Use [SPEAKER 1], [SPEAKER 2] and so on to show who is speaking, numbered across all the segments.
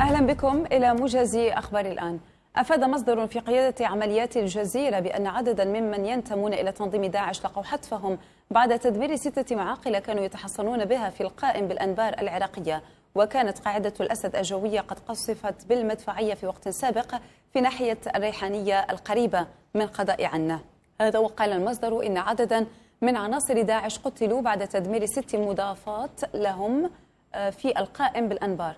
[SPEAKER 1] أهلا بكم إلى موجز أخبار الآن أفاد مصدر في قيادة عمليات الجزيرة بأن عددا ممن ينتمون إلى تنظيم داعش لقوا حتفهم بعد تدمير ستة معاقل كانوا يتحصنون بها في القائم بالأنبار العراقية وكانت قاعدة الأسد الجوية قد قصفت بالمدفعية في وقت سابق في ناحية الريحانية القريبة من قضاء عنا هذا وقال المصدر إن عددا من عناصر داعش قتلوا بعد تدمير ست مضافات لهم آه، في القائم بالأنبار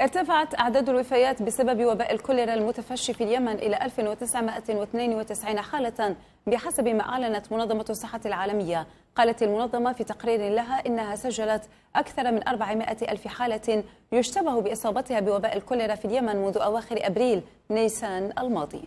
[SPEAKER 1] ارتفعت أعداد الوفيات بسبب وباء الكوليرا المتفشي في اليمن إلى 1992 حالة بحسب ما أعلنت منظمة الصحة العالمية قالت المنظمة في تقرير لها إنها سجلت أكثر من 400 ألف حالة يشتبه بإصابتها بوباء الكوليرا في اليمن منذ أواخر أبريل نيسان الماضي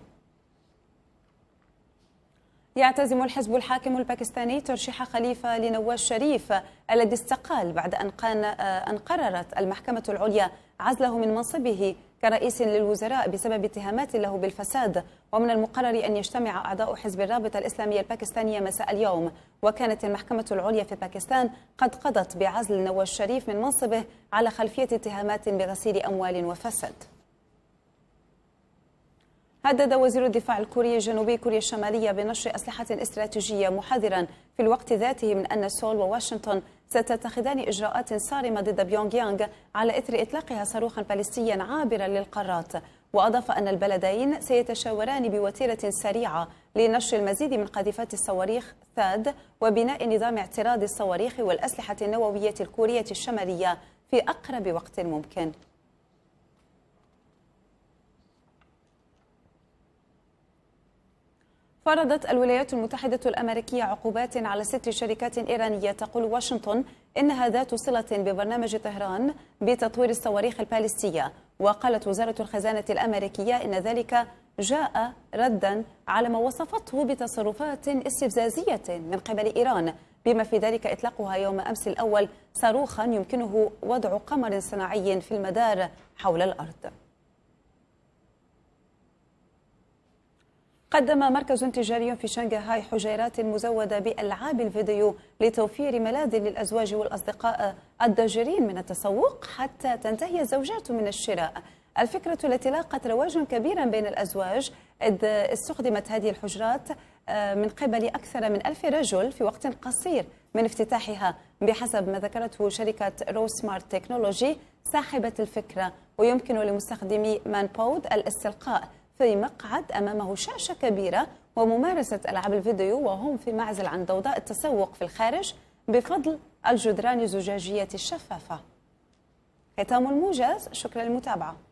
[SPEAKER 1] يعتزم الحزب الحاكم الباكستاني ترشيح خليفة لنواز شريف الذي استقال بعد أن, قان أن قررت المحكمة العليا عزله من منصبه كرئيس للوزراء بسبب اتهامات له بالفساد ومن المقرر أن يجتمع أعضاء حزب الرابطة الإسلامية الباكستانية مساء اليوم وكانت المحكمة العليا في باكستان قد قضت بعزل نواز شريف من منصبه على خلفية اتهامات بغسيل أموال وفساد هدد وزير الدفاع الكوري الجنوبي كوريا الشمالية بنشر أسلحة استراتيجية محذرا في الوقت ذاته من أن سول وواشنطن ستتخذان إجراءات صارمة ضد بيونغ يانغ على إثر إطلاقها صاروخا باليستيا عابرا للقارات وأضاف أن البلدين سيتشاوران بوتيرة سريعة لنشر المزيد من قذيفات الصواريخ ثاد وبناء نظام اعتراض الصواريخ والأسلحة النووية الكورية الشمالية في أقرب وقت ممكن فرضت الولايات المتحدة الأمريكية عقوبات على ست شركات إيرانية تقول واشنطن إنها ذات صلة ببرنامج طهران بتطوير الصواريخ الباليستية وقالت وزارة الخزانة الأمريكية إن ذلك جاء ردا على ما وصفته بتصرفات استفزازية من قبل إيران بما في ذلك إطلاقها يوم أمس الأول صاروخا يمكنه وضع قمر صناعي في المدار حول الأرض قدم مركز تجاري في شنغهاي حجيرات مزودة بألعاب الفيديو لتوفير ملاذ للأزواج والأصدقاء الضجرين من التسوق حتى تنتهي الزوجات من الشراء الفكرة التي لاقت رواجا كبيرا بين الأزواج إذ استخدمت هذه الحجرات آه، من قبل أكثر من ألف رجل في وقت قصير من افتتاحها بحسب ما ذكرته شركة رو سمارت تكنولوجي صاحبة الفكرة ويمكن لمستخدمي مانبود الاستلقاء في مقعد أمامه شاشة كبيرة وممارسة ألعاب الفيديو وهم في معزل عن ضوضاء التسوق في الخارج بفضل الجدران الزجاجية الشفافة ختام الموجز شكرا للمتابعة